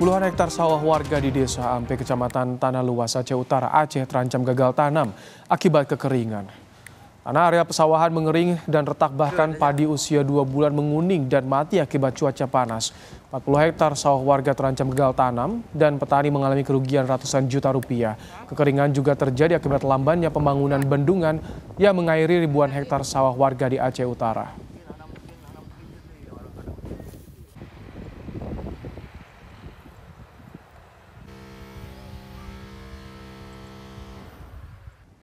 Puluhan hektar sawah warga di desa Ampe, kecamatan Tanah Luas, Aceh Utara, Aceh terancam gagal tanam akibat kekeringan. Tanah area pesawahan mengering dan retak bahkan padi usia dua bulan menguning dan mati akibat cuaca panas. 40 hektar sawah warga terancam gagal tanam dan petani mengalami kerugian ratusan juta rupiah. Kekeringan juga terjadi akibat lambannya pembangunan bendungan yang mengairi ribuan hektar sawah warga di Aceh Utara.